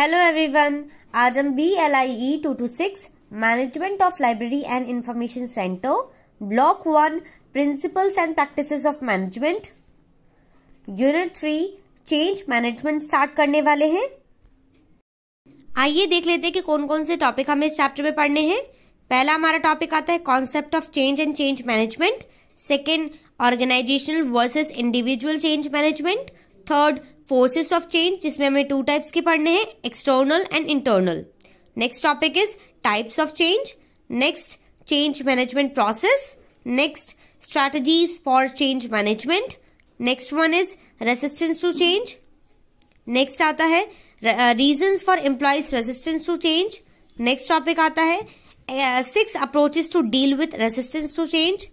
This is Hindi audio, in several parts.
हेलो एवरीवन आज हम B L I E two two six management of library and information centre block one principles and practices of management unit three change management start करने वाले हैं आइए देख लेते हैं कि कौन कौन से टॉपिक हमें इस चैप्टर में पढ़ने हैं पहला हमारा टॉपिक आता है concept of change and change management second organisational versus individual change management third forces of change जिसमें हमें टू टाइप्स के पढ़ने हैं external and internal next topic is types of change next change management process next strategies for change management next one is resistance to change next आता है reason for employees resistance to change next topic आता है six approaches to deal with resistance to change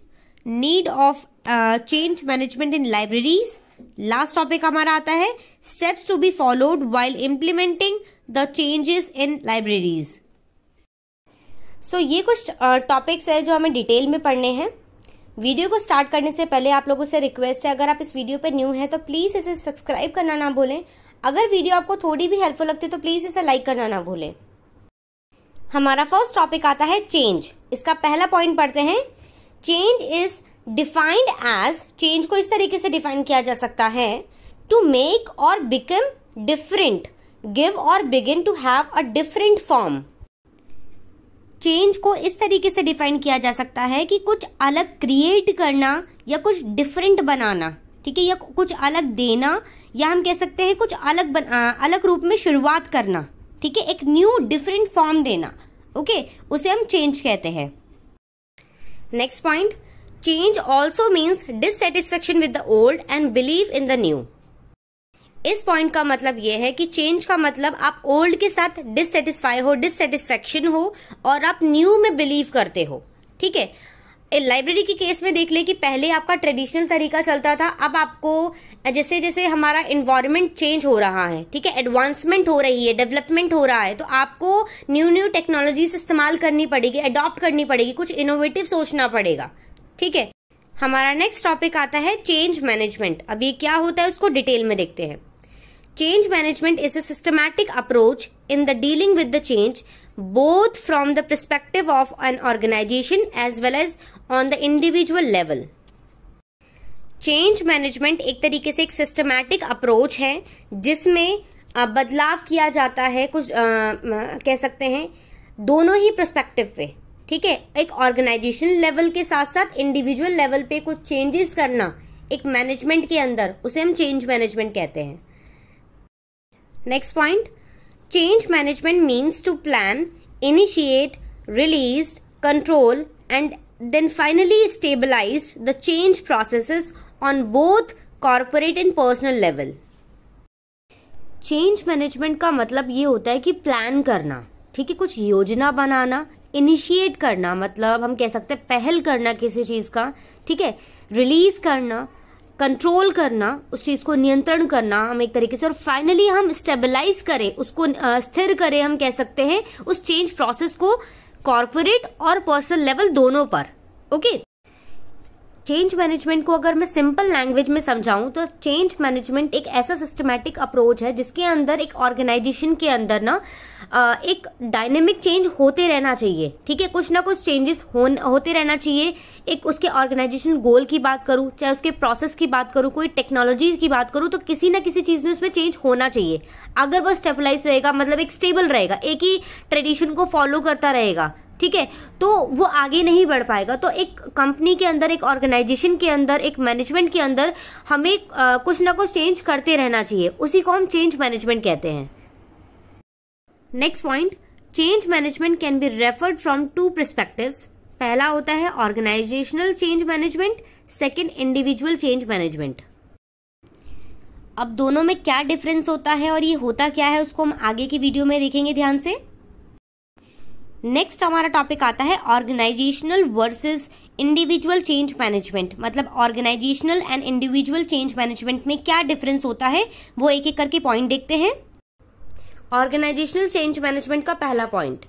need of change management in libraries last topic हमारा आता है steps to be followed while implementing the changes in libraries so ये कुछ टॉपिक्स uh, है जो हमें डिटेल में पढ़ने हैं वीडियो को स्टार्ट करने से पहले आप लोगों से रिक्वेस्ट है अगर आप इस वीडियो पर न्यू हैं तो प्लीज़ इसे सब्सक्राइब करना ना भूलें अगर वीडियो आपको थोड़ी भी हेल्पफुल लगती है तो प्लीज़ इसे लाइक करना ना भूलें हमारा फर्स्ट टॉपिक आता है चेंज इसका पहला पॉइंट पढ़ते हैं change is defined as change को इस तरीके से डिफाइन किया जा सकता है to make or become different give or begin to have a different form change को इस तरीके से डिफाइन किया जा सकता है कि कुछ अलग क्रिएट करना या कुछ डिफरेंट बनाना ठीक है या कुछ अलग देना या हम कह सकते हैं कुछ अलग बन, आ, अलग रूप में शुरुआत करना ठीक है एक न्यू डिफरेंट फॉर्म देना ओके उसे हम चेंज कहते हैं next point change also means dissatisfaction with the old and believe in the new इस पॉइंट का मतलब यह है कि चेंज का मतलब आप ओल्ड के साथ डिससेटिस्फाई हो डिससेटिस्फेक्शन हो और आप न्यू में बिलीव करते हो ठीक है लाइब्रेरी के केस में देख ले कि पहले आपका ट्रेडिशनल तरीका चलता था अब आपको जैसे जैसे हमारा इन्वायरमेंट चेंज हो रहा है ठीक है एडवांसमेंट हो रही है डेवलपमेंट हो रहा है तो आपको न्यू न्यू टेक्नोलॉजीज इस्तेमाल करनी पड़ेगी अडॉप्ट करनी पड़ेगी कुछ इनोवेटिव सोचना पड़ेगा ठीक है हमारा नेक्स्ट टॉपिक आता है चेंज मैनेजमेंट अब ये क्या होता है उसको डिटेल में देखते हैं change management is a systematic approach in the dealing with the change both from the perspective of an organisation as well as on the individual level change management एक तरीके से एक सिस्टमैटिक अप्रोच है जिसमें बदलाव किया जाता है कुछ आ, कह सकते हैं दोनों ही प्रस्पेक्टिव पे ठीक है एक ऑर्गेनाइजेशन लेवल के साथ साथ इंडिविजुअल लेवल पे कुछ चेंजेस करना एक मैनेजमेंट के अंदर उसे हम चेंज मैनेजमेंट कहते हैं next point change management means to plan initiate release control and then finally stabilise the change process on both corporate and personal level change management का मतलब ये होता है कि प्लान करना ठीक है कुछ योजना बनाना इनिशिएट करना मतलब हम कह सकते हैं पहल करना किसी चीज़ का ठीक है रिलीज करना कंट्रोल करना उस चीज को नियंत्रण करना हम एक तरीके से और फाइनली हम स्टेबलाइज करें उसको स्थिर करें हम कह सकते हैं उस चेंज प्रोसेस को कॉरपोरेट और पर्सनल लेवल दोनों पर ओके चेंज मैनेजमेंट को अगर मैं सिंपल लैंग्वेज में समझाऊं तो चेंज मैनेजमेंट एक ऐसा सिस्टमैटिक अप्रोच है जिसके अंदर एक ऑर्गेनाइजेशन के अंदर ना एक डायनेमिक चेंज होते रहना चाहिए ठीक है कुछ ना कुछ चेंजेस होते रहना चाहिए एक उसके ऑर्गेनाइजेशन गोल की बात करूं चाहे उसके प्रोसेस की बात करूं कोई टेक्नोलॉजी की बात करूं तो किसी ना किसी चीज में उसमें चेंज होना चाहिए अगर वो स्टेबलाइज रहेगा मतलब एक स्टेबल रहेगा एक ही ट्रेडिशन को फॉलो करता रहेगा ठीक है तो वो आगे नहीं बढ़ पाएगा तो एक कंपनी के अंदर एक ऑर्गेनाइजेशन के अंदर एक मैनेजमेंट के अंदर हमें आ, कुछ ना कुछ चेंज करते रहना चाहिए उसी को हम चेंज मैनेजमेंट कहते हैं next point change management can be referred from two perspective पहला होता है organisational change management second individual change management अब दोनों में क्या डिफरेंस होता है और ये होता क्या है उसको हम आगे की वीडियो में देखेंगे ध्यान से नेक्स्ट हमारा टॉपिक आता है organisational versus individual change management मतलब organisational and individual change management में क्या डिफरेंस होता है वो एक एक करके पॉइंट देखते हैं ऑर्गेनाइजेशनल चेंज मैनेजमेंट का पहला point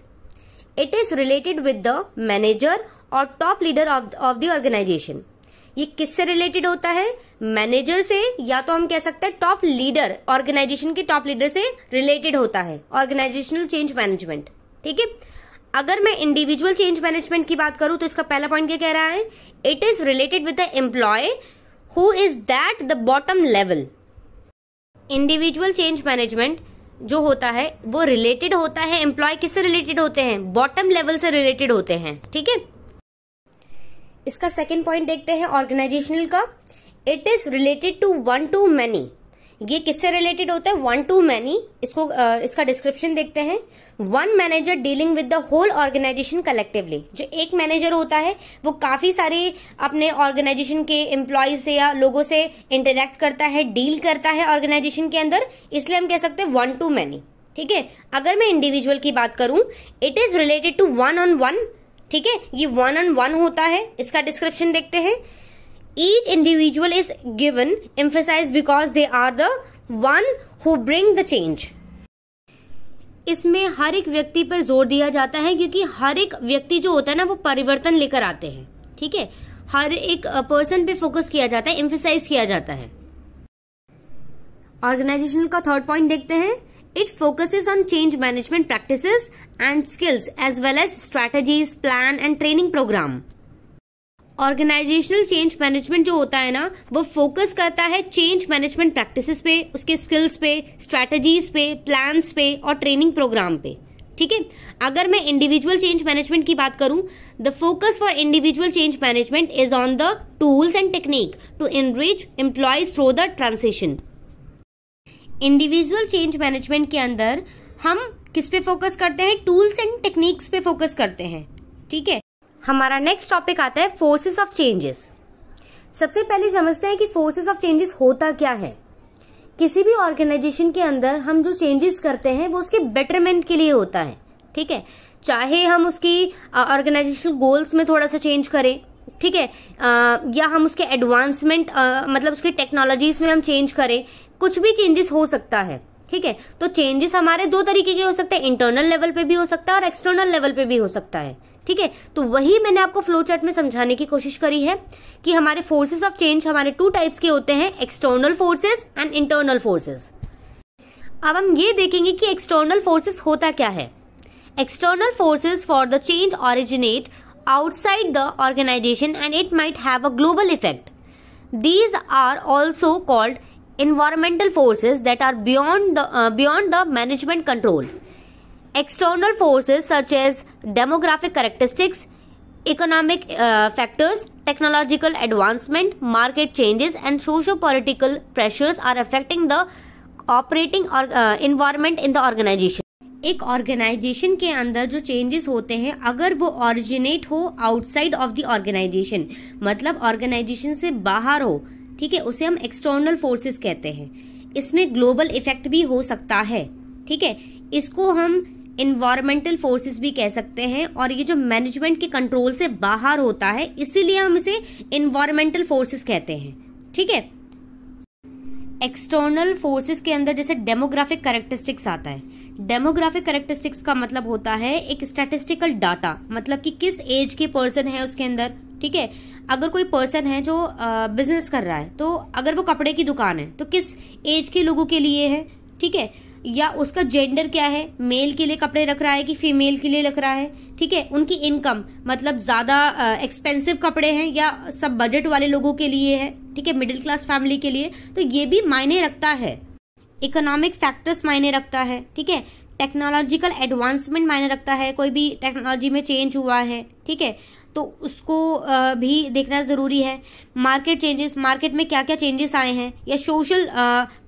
it is related with the manager or top leader of the organisation ये किससे रिलेटेड होता है मैनेजर से या तो हम कह सकते हैं टॉप लीडर ऑर्गेनाइजेशन के टॉप लीडर से रिलेटेड होता है ऑर्गेनाइजेशनल चेंज मैनेजमेंट ठीक है अगर मैं इंडिविजुअल चेंज मैनेजमेंट की बात करूं तो इसका पहला पॉइंट क्या कह रहा है it is related with the employee who is that the bottom level individual change management जो होता है वो रिलेटेड होता है एम्प्लॉय किससे रिलेटेड होते हैं बॉटम लेवल से रिलेटेड होते हैं ठीक है इसका सेकेंड पॉइंट देखते हैं ऑर्गेनाइजेशनल का it is related to one to many ये किससे रिलेटेड होता है वन टू मैनी इसको इसका डिस्क्रिप्शन देखते हैं one manager dealing with the whole organisation collectively जो एक मैनेजर होता है वो काफी सारे अपने ऑर्गेनाइजेशन के एम्प्लॉय से या लोगों से इंटरेक्ट करता है डील करता है ऑर्गेनाइजेशन के अंदर इसलिए हम कह सकते हैं वन टू मैनी ठीक है अगर मैं इंडिविजुअल की बात करूं it is related to one on one ठीक है ये वन ऑन वन होता है इसका डिस्क्रिप्शन देखते हैं each individual is given emphasized because they are the one who bring the change इसमें हर एक व्यक्ति पर जोर दिया जाता है क्योंकि हर एक व्यक्ति जो होता है ना वो परिवर्तन लेकर आते हैं ठीक है हर एक पर्सन पे फोकस किया जाता है इम्फेसाइज किया जाता है ऑर्गेनाइजेशन का थर्ड पॉइंट देखते हैं it focuses on change management practices and skills as well as strategies plan and training programme organisational change management जो होता है ना वो फोकस करता है चेंज मैनेजमेंट प्रैक्टिसेस पे उसके स्किल्स पे स्ट्रेटजीज पे प्लान्स पे और ट्रेनिंग प्रोग्राम पे ठीक है अगर मैं इंडिविजुअल चेंज मैनेजमेंट की बात करूं the focus for individual change management is on the tools and technique to enrich employees through the transition individual change management के अंदर हम किस पे फोकस करते हैं टूल्स एंड टेक्निक्स पे फोकस करते हैं ठीक है हमारा नेक्स्ट टॉपिक आता है फोर्सेस ऑफ चेंजेस सबसे पहले समझते हैं कि फोर्सेस ऑफ चेंजेस होता क्या है किसी भी ऑर्गेनाइजेशन के अंदर हम जो चेंजेस करते हैं वो उसके बेटरमेंट के लिए होता है ठीक है चाहे हम उसकी ऑर्गेनाइजेशन गोल्स में थोड़ा सा चेंज करें ठीक है या हम उसके एडवांसमेंट मतलब उसके टेक्नोलॉजीज में हम चेंज करें कुछ भी चेंजेस हो सकता है ठीक है तो चेंजेस हमारे दो तरीके के हो सकते हैं इंटरनल लेवल पे भी हो सकता है और एक्सटर्नल लेवल पे भी हो सकता है ठीक है तो वही मैंने आपको फ्लो चार्ट में समझाने की कोशिश करी है कि हमारे फोर्सेज ऑफ चेंज हमारे टू टाइप्स के होते हैं external forces and internal forces अब हम ये देखेंगे कि एक्सटर्नल फोर्सेस होता क्या है external forces for the change originate outside the organisation and it might have a global effect these are also called environmental forces that are beyond beyond the management control external forces such as demographic characteristics, economic uh, factors, technological advancement, market changes, and socio-political pressures are affecting the operating environment in the organisation एक ऑर्गेनाइजेशन के अंदर जो चेंजेस होते हैं अगर वो ऑरिजिनेट हो आउटसाइड ऑफ द ऑर्गेनाइजेशन मतलब ऑर्गेनाइजेशन से बाहर हो ठीक है उसे हम एक्सटर्नल फोर्सेस कहते हैं इसमें ग्लोबल इफेक्ट भी हो सकता है ठीक है इसको हम इन्वायरमेंटल फोर्सेस भी कह सकते हैं और ये जो मैनेजमेंट के कंट्रोल से बाहर होता है इसीलिए हम इसे इन्वायरमेंटल फोर्सेस कहते हैं ठीक है एक्सटर्नल फोर्सेस के अंदर जैसे डेमोग्राफिक करेक्टरिस्टिक्स आता है डेमोग्राफिक करेक्टरिस्टिक्स का मतलब होता है एक स्टैटिस्टिकल डाटा मतलब कि किस एज के पर्सन है उसके अंदर ठीक है अगर कोई पर्सन है जो बिजनेस कर रहा है तो अगर वो कपड़े की दुकान है तो किस एज के लोगों के लिए है ठीक है या उसका जेंडर क्या है मेल के लिए कपड़े रख रहा है कि फीमेल के लिए रख रहा है ठीक है उनकी इनकम मतलब ज़्यादा एक्सपेंसिव कपड़े हैं या सब बजट वाले लोगों के लिए है ठीक है मिडिल क्लास फैमिली के लिए तो ये भी मायने रखता है इकोनॉमिक फैक्टर्स मायने रखता है ठीक है टेक्नोलॉजिकल एडवांसमेंट मायने रखता है कोई भी टेक्नोलॉजी में चेंज हुआ है ठीक है तो उसको भी देखना ज़रूरी है मार्केट चेंजेस मार्केट में क्या क्या चेंजेस आए हैं या सोशल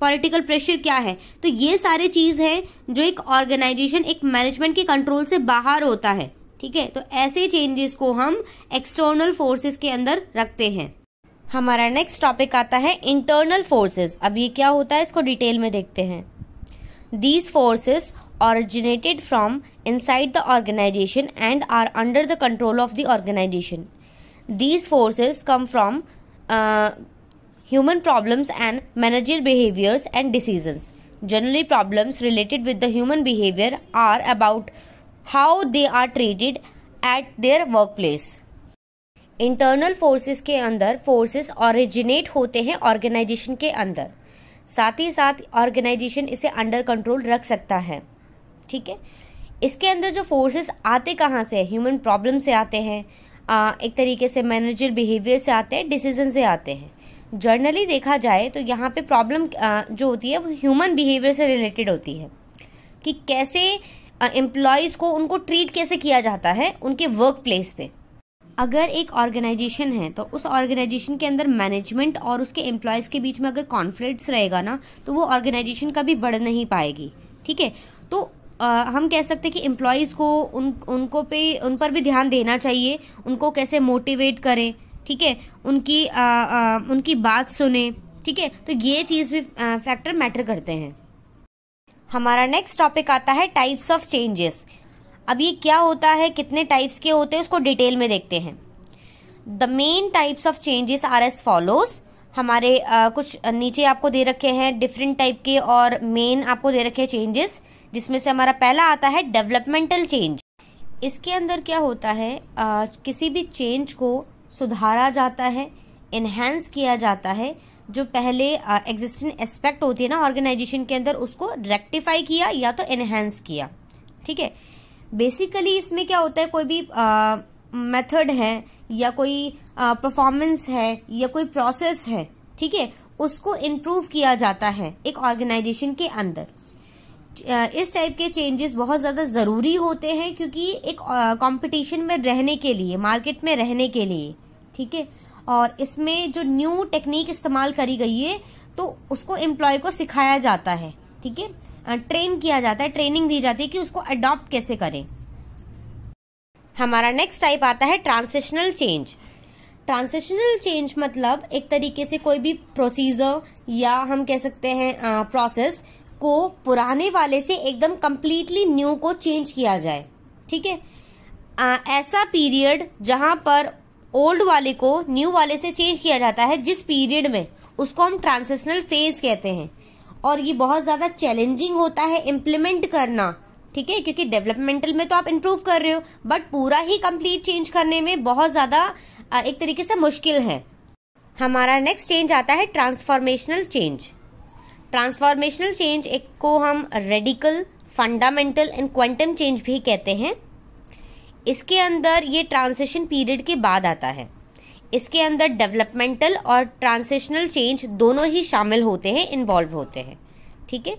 पॉलिटिकल प्रेशर क्या है तो ये सारे चीज़ है जो एक ऑर्गेनाइजेशन एक मैनेजमेंट के कंट्रोल से बाहर होता है ठीक है तो ऐसे चेंजेस को हम एक्सटर्नल फोर्सेस के अंदर रखते हैं हमारा नेक्स्ट टॉपिक आता है इंटरनल फोर्सेस अब ये क्या होता है इसको डिटेल में देखते हैं these forces originated from inside the organization and are under the control of the organization. These forces come from uh, human problems and managerial behaviors and decisions. Generally, problems related with the human behavior are about how they are treated at their workplace. Internal forces के अंदर फोर्सेस ओरिजिनेट होते हैं ऑर्गेनाइजेशन के अंदर साथ ही साथ ऑर्गेनाइजेशन इसे अंडर कंट्रोल रख सकता है ठीक है इसके अंदर जो फोर्सेस आते कहाँ से ह्यूमन प्रॉब्लम से आते हैं एक तरीके से मैनेजर बिहेवियर से आते हैं डिसीजन से आते हैं जर्नली देखा जाए तो यहाँ पे प्रॉब्लम जो होती है वो ह्यूमन बिहेवियर से रिलेटेड होती है कि कैसे एम्प्लॉयज़ को उनको ट्रीट कैसे किया जाता है उनके वर्क प्लेस पे अगर एक ऑर्गेनाइजेशन है तो उस ऑर्गेनाइजेशन के अंदर मैनेजमेंट और उसके एम्प्लॉयज़ के बीच में अगर कॉन्फ्लिक्ट्स रहेगा ना तो वो ऑर्गेनाइजेशन कभी बढ़ नहीं पाएगी ठीक है तो हम कह सकते हैं कि एम्प्लॉयज़ को उन उनको पे उन पर भी ध्यान देना चाहिए उनको कैसे मोटिवेट करें ठीक है उनकी आ, आ, उनकी बात सुने ठीक है तो ये चीज़ भी फैक्टर मैटर करते हैं हमारा नेक्स्ट टॉपिक आता है टाइप्स ऑफ चेंजेस अब ये क्या होता है कितने टाइप्स के होते हैं उसको डिटेल में देखते हैं the main types of changes are as follows हमारे आ, कुछ नीचे आपको दे रखे हैं डिफरेंट टाइप के और मेन आपको दे रखे हैं चेंजेस जिसमें से हमारा पहला आता है डेवलपमेंटल चेंज इसके अंदर क्या होता है आ, किसी भी चेंज को सुधारा जाता है इन्हेंस किया जाता है जो पहले एग्जिस्टिंग एस्पेक्ट होती है ना ऑर्गेनाइजेशन के अंदर उसको रेक्टिफाई किया या तो इन्हेंस किया ठीक है बेसिकली इसमें क्या होता है कोई भी मेथड है या कोई परफॉर्मेंस है या कोई प्रोसेस है ठीक है उसको इम्प्रूव किया जाता है एक ऑर्गेनाइजेशन के अंदर इस टाइप के चेंजेस बहुत ज़्यादा ज़रूरी होते हैं क्योंकि एक कंपटीशन में रहने के लिए मार्केट में रहने के लिए ठीक है और इसमें जो न्यू टेक्निक इस्तेमाल करी गई है तो उसको एम्प्लॉय को सिखाया जाता है ठीक है ट्रेन किया जाता है ट्रेनिंग दी जाती है कि उसको अडॉप्ट कैसे करें हमारा नेक्स्ट टाइप आता है ट्रांसिशनल चेंज ट्रांसिशनल चेंज मतलब एक तरीके से कोई भी प्रोसीजर या हम कह सकते हैं प्रोसेस को पुराने वाले से एकदम कम्प्लीटली न्यू को चेंज किया जाए ठीक है ऐसा पीरियड जहां पर ओल्ड वाले को न्यू वाले से चेंज किया जाता है जिस पीरियड में उसको हम ट्रांसिशनल फेज कहते हैं और ये बहुत ज़्यादा चैलेंजिंग होता है इम्प्लीमेंट करना ठीक है क्योंकि डेवलपमेंटल में तो आप इम्प्रूव कर रहे हो बट पूरा ही कंप्लीट चेंज करने में बहुत ज़्यादा एक तरीके से मुश्किल है हमारा नेक्स्ट चेंज आता है ट्रांसफॉर्मेशनल चेंज ट्रांसफॉर्मेशनल चेंज एक को हम radical fundamental and quantum change भी कहते हैं इसके अंदर ये ट्रांसिशन पीरियड के बाद आता है इसके अंदर डेवलपमेंटल और ट्रांसिशनल चेंज दोनों ही शामिल होते हैं इन्वॉल्व होते हैं ठीक है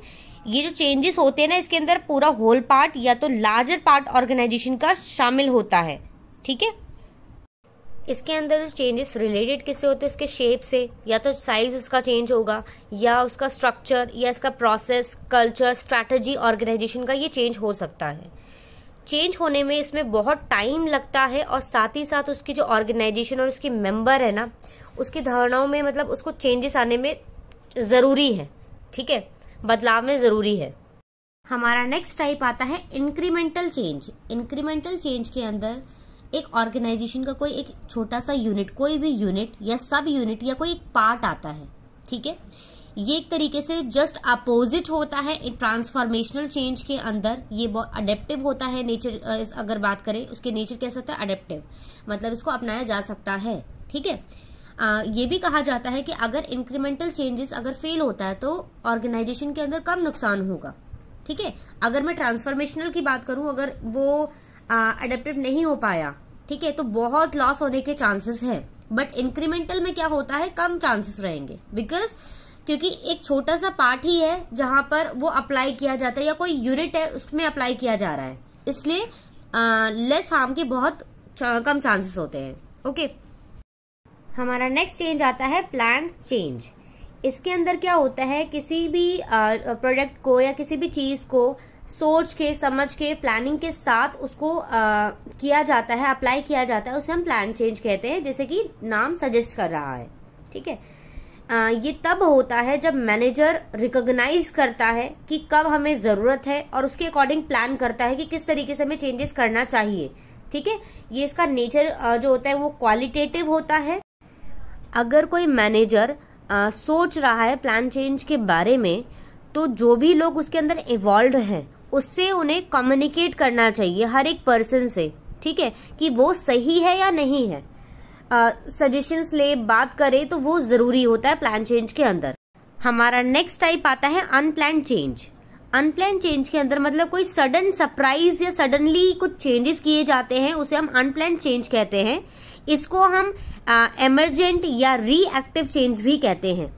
ये जो चेंजेस होते हैं ना इसके अंदर पूरा होल पार्ट या तो लार्जर पार्ट ऑर्गेनाइजेशन का शामिल होता है ठीक है इसके अंदर जो चेंजेस रिलेटेड किससे होते हैं उसके शेप से या तो साइज उसका चेंज होगा या उसका स्ट्रक्चर या इसका प्रोसेस कल्चर स्ट्रैटेजी ऑर्गेनाइजेशन का ये चेंज हो सकता है चेंज होने में इसमें बहुत टाइम लगता है और साथ ही साथ उसकी जो ऑर्गेनाइजेशन और उसके मेंबर है ना उसकी धारणाओं में मतलब उसको चेंजेस आने में ज़रूरी है ठीक है बदलाव में ज़रूरी है हमारा नेक्स्ट टाइप आता है इंक्रीमेंटल चेंज इंक्रीमेंटल चेंज के अंदर एक ऑर्गेनाइजेशन का कोई एक छोटा सा यूनिट कोई भी यूनिट या सब यूनिट या कोई एक पार्ट आता है ठीक है ये एक तरीके से जस्ट अपोजिट होता है ट्रांसफॉर्मेशनल चेंज के अंदर ये अडेप्टिव होता है नेचर अगर बात करें उसके नेचर कैसा होता है अडेप्टिव मतलब इसको अपनाया जा सकता है ठीक है ये भी कहा जाता है कि अगर इंक्रीमेंटल चेंजेस अगर फेल होता है तो ऑर्गेनाइजेशन के अंदर कम नुकसान होगा ठीक है अगर मैं ट्रांसफॉर्मेशनल की बात करूं अगर वो अडेप्टिव नहीं हो पाया ठीक है तो बहुत लॉस होने के चांसेस हैं बट इंक्रीमेंटल में क्या होता है कम चांसेस रहेंगे बिकॉज क्योंकि एक छोटा सा पार्ट ही है जहां पर वो अप्लाई किया जाता है या कोई यूनिट है उसमें अप्लाई किया जा रहा है इसलिए लेस हार्म के बहुत कम चांसेस होते हैं ओके हमारा नेक्स्ट चेंज आता है प्लान चेंज इसके अंदर क्या होता है किसी भी प्रोडक्ट को या किसी भी चीज को सोच के समझ के प्लानिंग के साथ उसको आ, किया जाता है अप्लाई किया जाता है उसे हम प्लान चेंज कहते हैं जैसे कि नाम सजेस्ट कर रहा है ठीक है ये तब होता है जब मैनेजर रिकॉग्नाइज करता है कि कब हमें जरूरत है और उसके अकॉर्डिंग प्लान करता है कि किस तरीके से हमें चेंजेस करना चाहिए ठीक है ये इसका नेचर जो होता है वो क्वालिटेटिव होता है अगर कोई मैनेजर सोच रहा है प्लान चेंज के बारे में तो जो भी लोग उसके अंदर इवॉल्व हैं उससे उन्हें कम्युनिकेट करना चाहिए हर एक पर्सन से ठीक है कि वो सही है या नहीं है सजेशंस uh, ले बात करें तो वो जरूरी होता है प्लान चेंज के अंदर हमारा नेक्स्ट टाइप आता है अनप्लान चेंज अनप्लान चेंज के अंदर मतलब कोई सडन सरप्राइज या सडनली कुछ चेंजेस किए जाते हैं उसे हम अनप्लान चेंज कहते हैं इसको हम एमरजेंट uh, या रीएक्टिव चेंज भी कहते हैं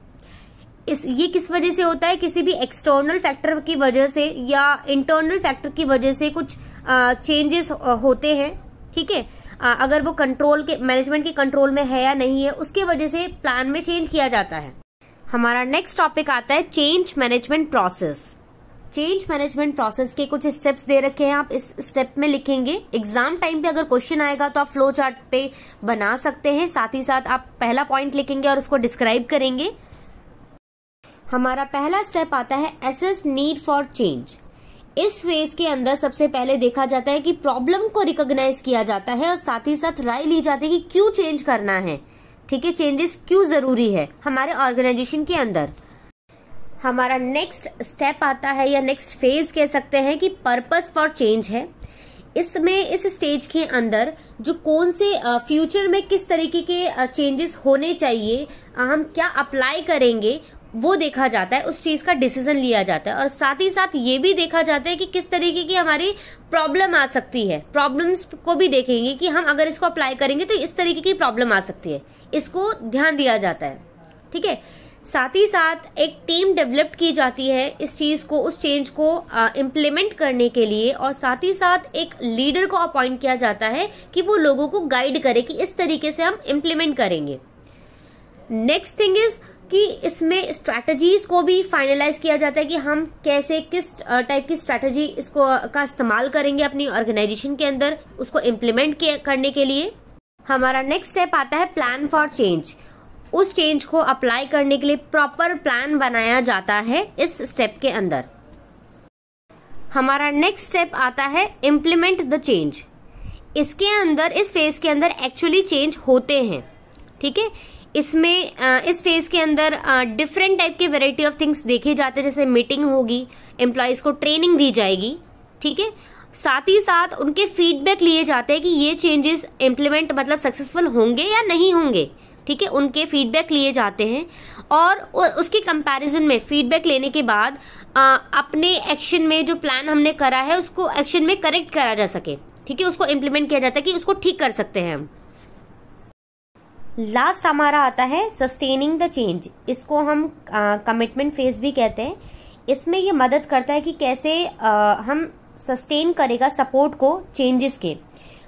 इस ये किस वजह से होता है किसी भी एक्सटर्नल फैक्टर की वजह से या इंटरनल फैक्टर की वजह से कुछ चेंजेस होते हैं ठीक है अगर वो कंट्रोल के मैनेजमेंट के कंट्रोल में है या नहीं है उसके वजह से प्लान में चेंज किया जाता है हमारा नेक्स्ट टॉपिक आता है change management process change management process के कुछ स्टेप्स दे रखे हैं आप इस स्टेप में लिखेंगे एग्जाम टाइम पे अगर क्वेश्चन आएगा तो आप फ्लो चार्ट पे बना सकते हैं साथ ही साथ आप पहला पॉइंट लिखेंगे और उसको डिस्क्राइब करेंगे हमारा पहला स्टेप आता है एसेस नीड फॉर चेंज इस फेज के अंदर सबसे पहले देखा जाता है कि प्रॉब्लम को रिकॉग्नाइज किया जाता है और साथ ही साथ राय ली जाती है कि क्यों चेंज करना है ठीक है चेंजेस क्यों जरूरी है हमारे ऑर्गेनाइजेशन के अंदर हमारा नेक्स्ट स्टेप आता है या नेक्स्ट फेज कह सकते हैं कि पर्पस फॉर चेंज है इसमें इस स्टेज के अंदर जो कौन से फ्यूचर में किस तरीके के चेंजेस होने चाहिए हम क्या अप्लाई करेंगे वो देखा जाता है उस चीज का डिसीजन लिया जाता है और साथ ही साथ ये भी देखा जाता है कि किस तरीके की हमारी प्रॉब्लम आ सकती है प्रॉब्लम्स को भी देखेंगे कि हम अगर इसको अप्लाई करेंगे तो इस तरीके की प्रॉब्लम आ सकती है इसको ध्यान दिया जाता है ठीक है साथ ही साथ एक टीम डेवलप की जाती है इस चीज को उस चेंज को इम्प्लीमेंट करने के लिए और साथ ही साथ एक लीडर को अपॉइंट किया जाता है कि वो लोगों को गाइड करे कि इस तरीके से हम इम्प्लीमेंट करेंगे नेक्स्ट थिंग इज कि इसमें स्ट्रैटेजीज को भी फाइनलाइज किया जाता है कि हम कैसे किस टाइप की स्ट्रैटेजी इसको का इस्तेमाल करेंगे अपनी ऑर्गेनाइजेशन के अंदर उसको इम्प्लीमेंट करने के लिए हमारा नेक्स्ट स्टेप आता है प्लान फॉर चेंज उस चेंज को अप्लाई करने के लिए प्रॉपर प्लान बनाया जाता है इस स्टेप के अंदर हमारा नेक्स्ट स्टेप आता है इम्प्लीमेंट द चेंज इसके अंदर इस फेज के अंदर एक्चुअली चेंज होते हैं ठीक है इसमें इस फेज के अंदर डिफरेंट टाइप के वेराइटी ऑफ थिंग्स देखे जाते हैं जैसे मीटिंग होगी एम्प्लॉयज़ को ट्रेनिंग दी जाएगी ठीक है साथ ही साथ उनके फीडबैक लिए जाते हैं कि ये चेंजेस इम्प्लीमेंट मतलब सक्सेसफुल होंगे या नहीं होंगे ठीक है उनके फीडबैक लिए जाते हैं और उसके कंपैरिजन में फीडबैक लेने के बाद आ, अपने एक्शन में जो प्लान हमने करा है उसको एक्शन में करेक्ट करा जा सके ठीक है उसको इम्प्लीमेंट किया जाता है कि उसको ठीक कर सकते हैं हम लास्ट हमारा आता है सस्टेनिंग द चेंज इसको हम कमिटमेंट फेज भी कहते हैं इसमें ये मदद करता है कि कैसे uh, हम सस्टेन करेगा सपोर्ट को चेंजेस के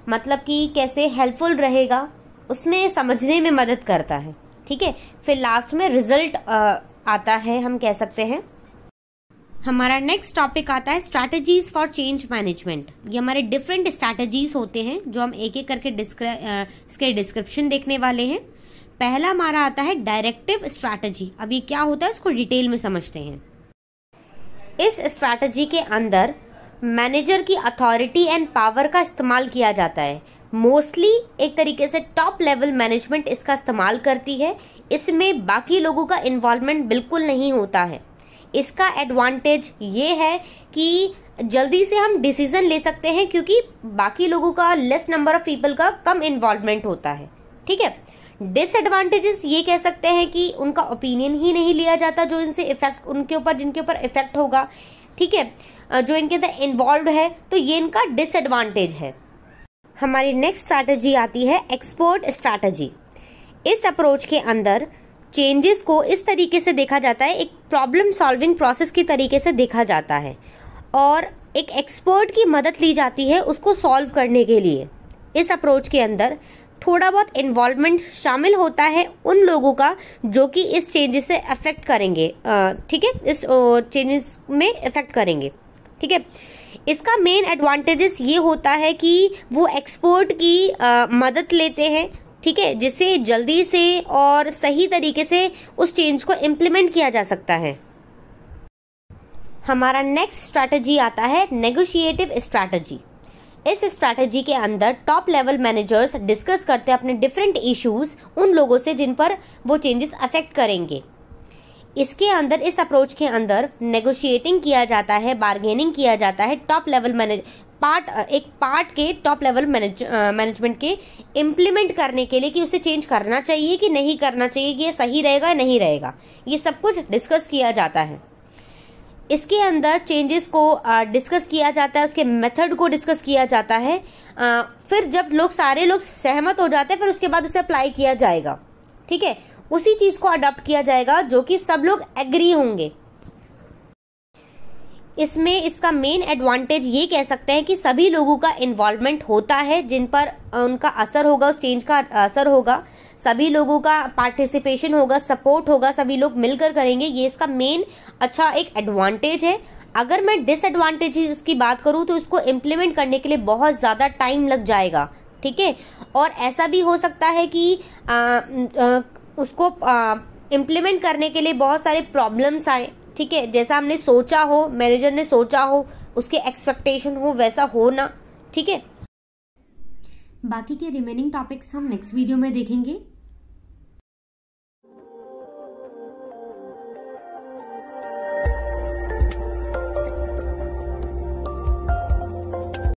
मतलब कि कैसे हेल्पफुल रहेगा उसमें समझने में मदद करता है ठीक है फिर लास्ट में रिजल्ट आता है हम कह सकते हैं हमारा नेक्स्ट टॉपिक आता है स्ट्रैटेजीज फॉर चेंज मैनेजमेंट ये हमारे डिफरेंट स्ट्रैटेजीज होते हैं जो हम एक एक करके इसके डिस्क्रिप्शन देखने वाले हैं पहला हमारा आता है डायरेक्टिव स्ट्रैटेजी अब ये क्या होता है इसको डिटेल में समझते हैं इस स्ट्रैटेजी के अंदर मैनेजर की अथॉरिटी एंड पावर का इस्तेमाल किया जाता है मोस्टली एक तरीके से टॉप लेवल मैनेजमेंट इसका इस्तेमाल करती है इसमें बाकी लोगों का इन्वॉल्वमेंट बिल्कुल नहीं होता है इसका एडवांटेज ये है कि जल्दी से हम डिसीजन ले सकते हैं क्योंकि बाकी लोगों का लेस नंबर ऑफ पीपल का कम इन्वॉल्वमेंट होता है ठीक है डिसएडवांटेजेस ये कह सकते हैं कि उनका ओपिनियन ही नहीं लिया जाता जो इनसे इफेक्ट उनके ऊपर जिनके ऊपर इफेक्ट होगा ठीक है जो इनके अंदर इन्वॉल्व है तो ये इनका डिसएडवांटेज है हमारी नेक्स्ट स्ट्रैटेजी आती है एक्सपोर्ट स्ट्रैटेजी इस अप्रोच के अंदर चेंजेस को इस तरीके से देखा जाता है एक प्रॉब्लम सॉल्विंग प्रोसेस की तरीके से देखा जाता है और एक एक्सपर्ट की मदद ली जाती है उसको सॉल्व करने के लिए इस अप्रोच के अंदर थोड़ा बहुत इन्वॉल्वमेंट शामिल होता है उन लोगों का जो कि इस चेंजेस से अफेक्ट करेंगे ठीक है इस चेंजेस में अफेक्ट करेंगे ठीक है इसका मेन एडवांटेजेस ये होता है कि वो एक्सपर्ट की आ, मदद लेते हैं ठीक है जिससे जल्दी से और सही तरीके से उस चेंज को इम्प्लीमेंट किया जा सकता है हमारा नेक्स्ट स्ट्रैटेजी आता है नेगोशिएटिव स्ट्रैटेजी इस स्ट्रैटेजी के अंदर टॉप लेवल मैनेजर्स डिस्कस करते हैं अपने डिफरेंट इश्यूज उन लोगों से जिन पर वो चेंजेस अफेक्ट करेंगे इसके अंदर इस अप्रोच के अंदर नेगोशिएटिंग किया जाता है बार्गेनिंग किया जाता है टॉप लेवल पार्ट uh, एक पार्ट के टॉप लेवल मैनेज मैनेजमेंट के इम्प्लीमेंट करने के लिए कि उसे चेंज करना चाहिए कि नहीं करना चाहिए कि ये सही रहेगा नहीं रहेगा ये सब कुछ डिस्कस किया जाता है इसके अंदर चेंजेस को डिस्कस uh, किया जाता है उसके मेथड को डिस्कस किया जाता है आ, uh, फिर जब लोग सारे लोग सहमत हो जाते हैं फिर उसके बाद उसे अप्लाई किया जाएगा ठीक है उसी चीज को अडॉप्ट किया जाएगा जो कि सब लोग एग्री होंगे इसमें इसका मेन एडवांटेज ये कह सकते हैं कि सभी लोगों का इन्वॉल्वमेंट होता है जिन पर उनका असर होगा उस चेंज का असर होगा सभी लोगों का पार्टिसिपेशन होगा सपोर्ट होगा सभी लोग मिलकर करेंगे ये इसका मेन अच्छा एक एडवांटेज है अगर मैं डिसएडवांटेज की बात करूं तो इसको इम्प्लीमेंट करने के लिए बहुत ज़्यादा टाइम लग जाएगा ठीक है और ऐसा भी हो सकता है कि आ, आ, उसको इम्प्लीमेंट करने के लिए बहुत सारे प्रॉब्लम्स आए ठीक है जैसा हमने सोचा हो मैनेजर ने सोचा हो उसके एक्सपेक्टेशन हो वैसा हो ना ठीक है बाकी के रिमेनिंग टॉपिक्स हम नेक्स्ट वीडियो में देखेंगे